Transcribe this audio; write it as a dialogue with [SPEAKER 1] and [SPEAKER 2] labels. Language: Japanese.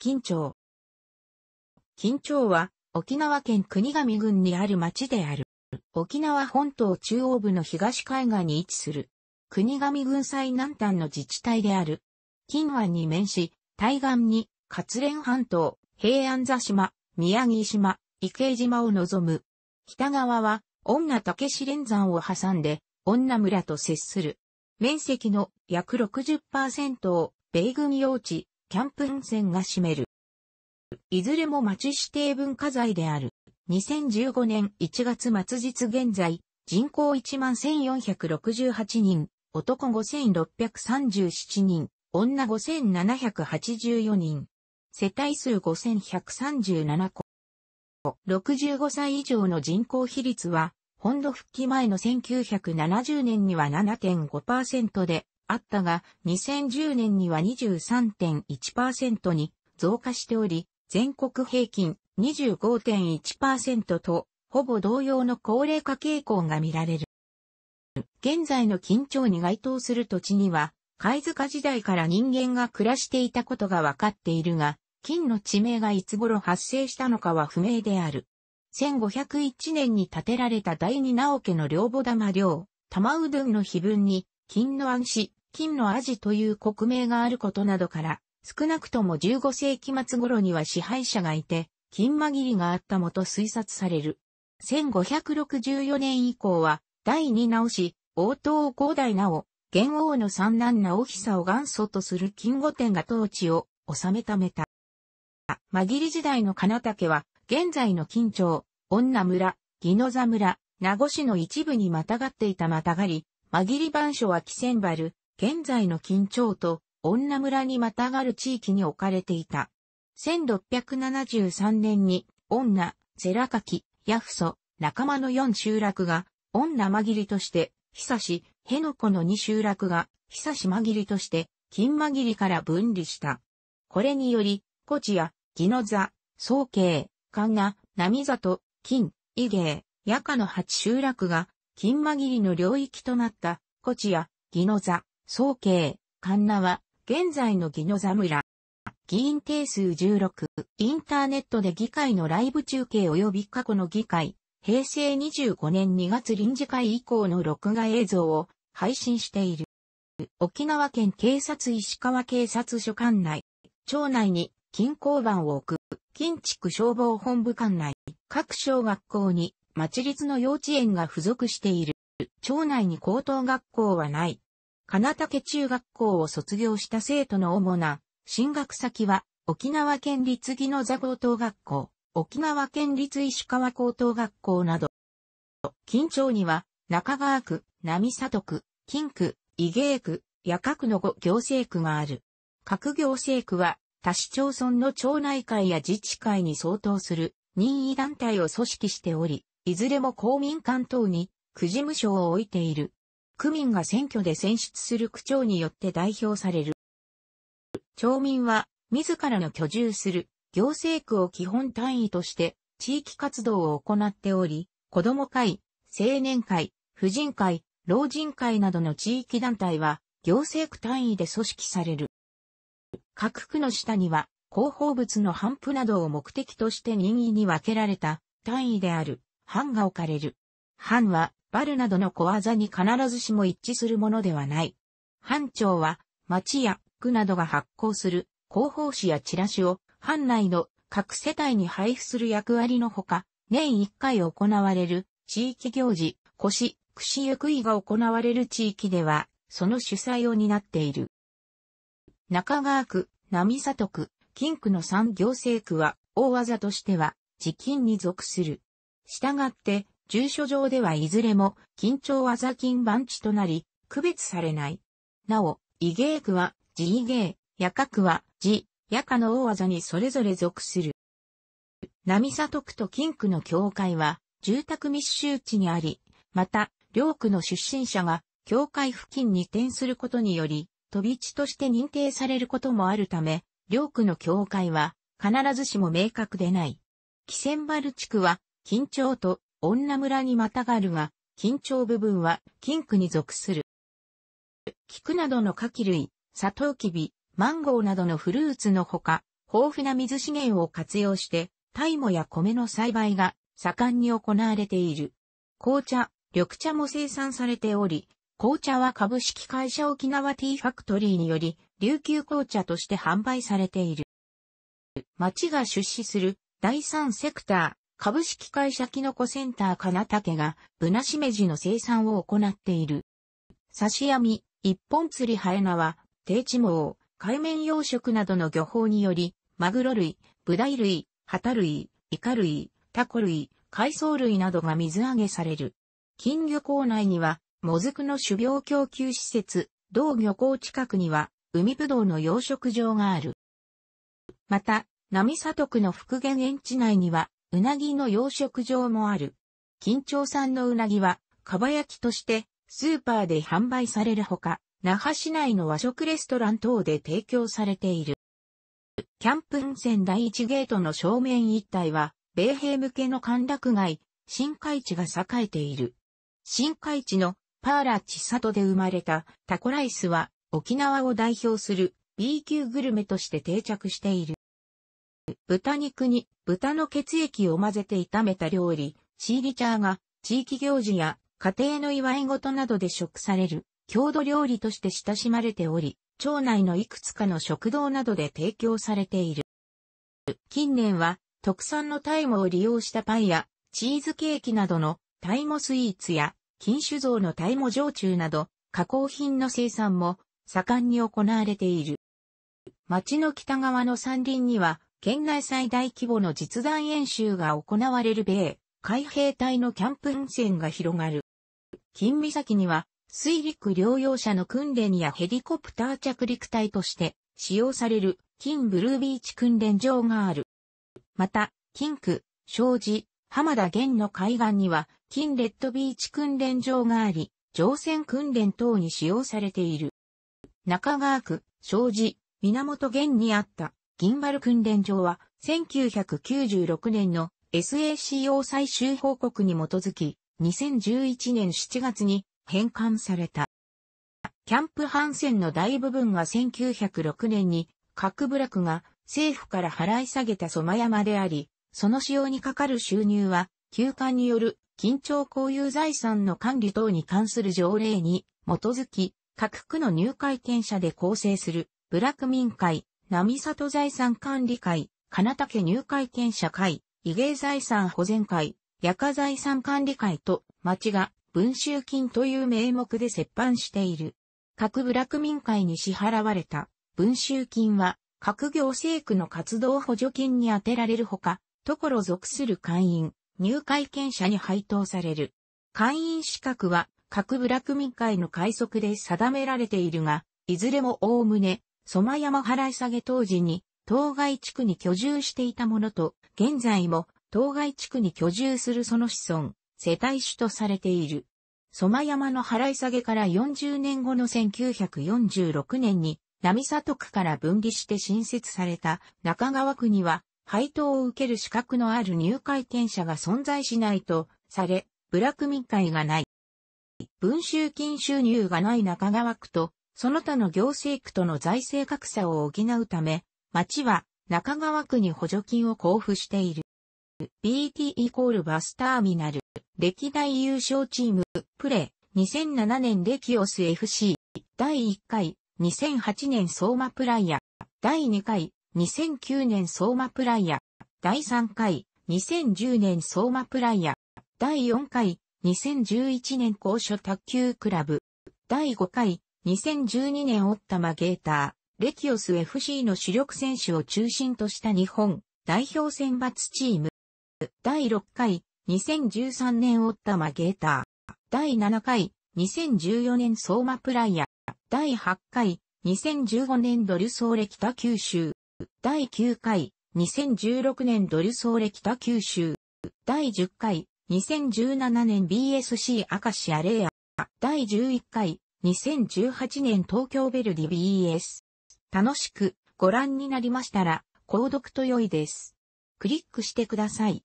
[SPEAKER 1] 緊張。緊張は、沖縄県国頭郡にある町である。沖縄本島中央部の東海岸に位置する。国頭郡最南端の自治体である。金湾に面し、対岸に、勝連半島、平安座島、宮城島、池江島を望む。北側は、女竹志連山を挟んで、女村と接する。面積の約60%を米軍用地、キャンプ温泉が占める。いずれも町指定文化財である。2015年1月末日現在、人口11,468人、男5,637人、女5,784人。世帯数5,137個。65歳以上の人口比率は、本土復帰前の1970年には7.5%で、あったが、2010年には23.1%に増加しており、全国平均25.1%と、ほぼ同様の高齢化傾向が見られる。現在の緊張に該当する土地には、貝塚時代から人間が暮らしていたことが分かっているが、金の地名がいつ頃発生したのかは不明である。1501年に建てられた第二直家の両母玉両、玉うどんの碑文に、金の暗示、金のアジという国名があることなどから、少なくとも15世紀末頃には支配者がいて、金紛りがあったもと推察される。1564年以降は、第二直し、王東五代直、元王の三男直久を元祖とする金御殿が統治を治めためた。間り時代の金竹は、現在の金町、女村、宜野座村、名護市の一部にまたがっていたまたがり、紛り番所は木仙原、現在の緊張と女村にまたがる地域に置かれていた。1673年に、女、ゼラカキ、ヤフソ、仲間の4集落が、女紛りとして、久し、辺野古の2集落が、久し紛りとして、金紛りから分離した。これにより、古地や、儀の座、総慶、神が、波里、金、伊芸、夜下の8集落が、金紛りの領域となった、古地や、儀の座、総計、神奈は、現在の義野座村。議員定数16、インターネットで議会のライブ中継及び過去の議会、平成25年2月臨時会以降の録画映像を配信している。沖縄県警察石川警察署管内、町内に近郊番を置く、近地区消防本部管内、各小学校に町立の幼稚園が付属している。町内に高等学校はない。金竹中学校を卒業した生徒の主な進学先は沖縄県立技の座高等学校、沖縄県立石川高等学校など、近町には中川区、並里区、金区、伊芸区、八賀のご行政区がある。各行政区は多市町村の町内会や自治会に相当する任意団体を組織しており、いずれも公民館等に区事務所を置いている。区民が選挙で選出する区長によって代表される。町民は、自らの居住する行政区を基本単位として地域活動を行っており、子ども会、青年会、婦人会、老人会などの地域団体は行政区単位で組織される。各区の下には広報物の頒布などを目的として任意に分けられた単位である、班が置かれる。班はバルなどの小技に必ずしも一致するものではない。藩庁は、町や区などが発行する広報誌やチラシを藩内の各世帯に配布する役割のほか、年1回行われる地域行事、腰、串ゆくいが行われる地域では、その主催を担っている。中川区、並里区、金区の3行政区は、大技としては、時金に属する。したがって、住所上ではいずれも、緊張技金番地となり、区別されない。なお、異芸区は、自異芸、夜カ区は、自、夜カの大技にそれぞれ属する。サ里区と金区の境界は、住宅密集地にあり、また、両区の出身者が、境界付近に転することにより、飛び地として認定されることもあるため、両区の境界は、必ずしも明確でない。キセンバル地区は、緊張と女村にまたがるが、緊張部分は金区に属する。菊などの花器類、サトウキビ、マンゴーなどのフルーツのほか、豊富な水資源を活用して、タイモや米の栽培が盛んに行われている。紅茶、緑茶も生産されており、紅茶は株式会社沖縄ティーファクトリーにより、琉球紅茶として販売されている。町が出資する第三セクタ株式会社キノコセンター金竹が、ブナシメジの生産を行っている。刺し網、一本釣りハエナは、低地網、海面養殖などの漁法により、マグロ類、ブダイ類、ハタ類、イカ類、タコ類、海藻類などが水揚げされる。金魚港内には、モズクの種苗供給施設、同漁港近くには、海ぶどうの養殖場がある。また、波里区の復元園地内には、うなぎの養殖場もある。緊張産のうなぎは、かば焼きとして、スーパーで販売されるほか、那覇市内の和食レストラン等で提供されている。キャンプ温泉第一ゲートの正面一帯は、米兵向けの歓楽街、新海地が栄えている。新海地のパーラ千里で生まれたタコライスは沖縄を代表する B 級グルメとして定着している。豚肉に豚の血液を混ぜて炒めた料理、シーリチャーが地域行事や家庭の祝い事などで食される郷土料理として親しまれており、町内のいくつかの食堂などで提供されている。近年は特産のタイムを利用したパンやチーズケーキなどのタイムスイーツや金酒造のタイム焼酎など加工品の生産も盛んに行われている。町の北側の山林には県内最大規模の実弾演習が行われる米、海兵隊のキャンプ運線が広がる。金岬には、水陸両用車の訓練やヘリコプター着陸隊として使用される金ブルービーチ訓練場がある。また、金区、障子、浜田玄の海岸には金レッドビーチ訓練場があり、乗船訓練等に使用されている。中川区、障子、源源にあった銀丸訓練場は、1996年の SACO 最終報告に基づき、2011年7月に返還された。キャンプハンセンの大部分は1906年に各部落が政府から払い下げた染山であり、その使用にかかる収入は、休館による緊張交有財産の管理等に関する条例に基づき、各区の入会権者で構成する部落民会波里財産管理会、金竹入会権者会、異芸財産保全会、夜家財産管理会と町が文集金という名目で折半している。各部落民会に支払われた文集金は各行政区の活動補助金に充てられるほか、ところ属する会員、入会権者に配当される。会員資格は各部落民会の会則で定められているが、いずれもおおむねソマ山払い下げ当時に、当該地区に居住していたものと、現在も当該地区に居住するその子孫、世帯主とされている。ソマ山の払い下げから40年後の1946年に、並里区から分離して新設された中川区には、配当を受ける資格のある入会権者が存在しないとされ、部落民会がない。文集金収入がない中川区とその他の行政区との財政格差を補うため、町は中川区に補助金を交付している。BT イコールバスターミナル。歴代優勝チーム、プレ、2007年レキオス FC、第1回、2008年相馬プライヤ、第2回、2009年相馬プライヤ、第3回、2010年相馬プライヤ、第4回、2011年高所卓球クラブ、第5回、2012年オッタマゲーター、レキオス FC の主力選手を中心とした日本代表選抜チーム。第6回、2013年オッタマゲーター。第7回、2014年相馬プライヤ。第8回、2015年ドルソーレ北九州。第9回、2016年ドルソーレ北九州。第10回、2017年 BSC 明石アレア。第11回、2018年東京ベルディ b s 楽しくご覧になりましたら、購読と良いです。クリックしてください。